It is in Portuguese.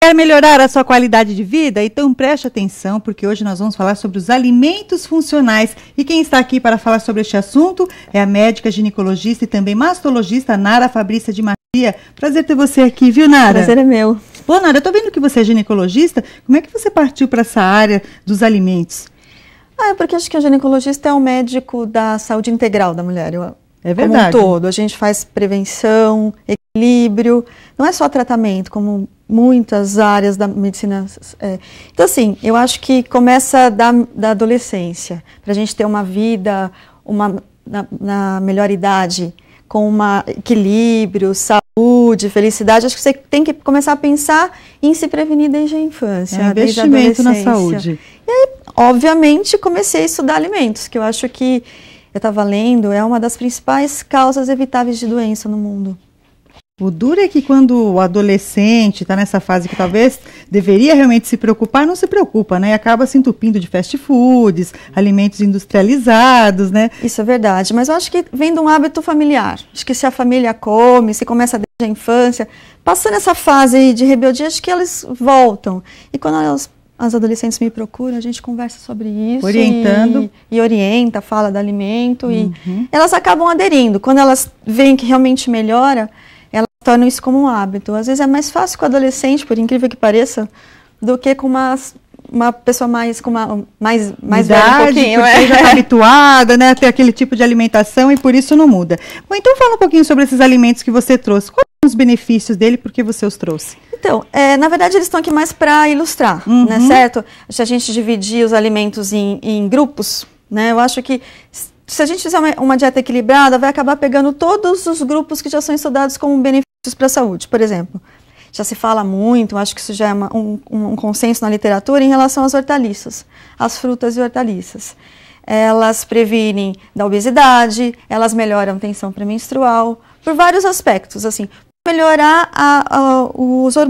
Quer melhorar a sua qualidade de vida? Então preste atenção, porque hoje nós vamos falar sobre os alimentos funcionais. E quem está aqui para falar sobre este assunto é a médica ginecologista e também mastologista Nara Fabrícia de Maria. Prazer ter você aqui, viu, Nara? Prazer é meu. Bom, Nara, eu tô vendo que você é ginecologista. Como é que você partiu para essa área dos alimentos? Ah, é porque acho que a ginecologista é o médico da saúde integral da mulher. Eu, é verdade. Como um todo. A gente faz prevenção, equilíbrio. Não é só tratamento, como muitas áreas da medicina. É. Então, assim, eu acho que começa da, da adolescência, para a gente ter uma vida uma, na, na melhor idade, com um equilíbrio, saúde, felicidade. Acho que você tem que começar a pensar em se prevenir desde a infância, é, investimento desde a na saúde. E aí, obviamente, comecei a estudar alimentos, que eu acho que eu estava lendo, é uma das principais causas evitáveis de doença no mundo. O duro é que quando o adolescente está nessa fase que talvez deveria realmente se preocupar, não se preocupa, né? E acaba se entupindo de fast foods, alimentos industrializados, né? Isso é verdade, mas eu acho que vem de um hábito familiar. Acho que se a família come, se começa desde a infância, passando essa fase de rebeldia, acho que elas voltam. E quando elas as adolescentes me procuram, a gente conversa sobre isso. Orientando. E, e orienta, fala do alimento. Uhum. E elas acabam aderindo. Quando elas veem que realmente melhora, tornam isso como um hábito. Às vezes é mais fácil com o adolescente, por incrível que pareça, do que com uma, uma pessoa mais com uma, mais mais Idade, velha um porque é. já está habituada, né, a ter aquele tipo de alimentação e por isso não muda. Bom, então fala um pouquinho sobre esses alimentos que você trouxe. Quais são os benefícios dele? Por que você os trouxe? Então, é, na verdade, eles estão aqui mais para ilustrar, né, uhum. né, certo? Se a gente dividir os alimentos em, em grupos, né, eu acho que se a gente fizer uma, uma dieta equilibrada, vai acabar pegando todos os grupos que já são estudados como benefícios para a saúde, por exemplo. Já se fala muito, acho que isso já é uma, um, um consenso na literatura em relação às hortaliças, às frutas e hortaliças elas previnem da obesidade, elas melhoram a tensão pré-menstrual, por vários aspectos, assim, melhorar a, a, os hormônios.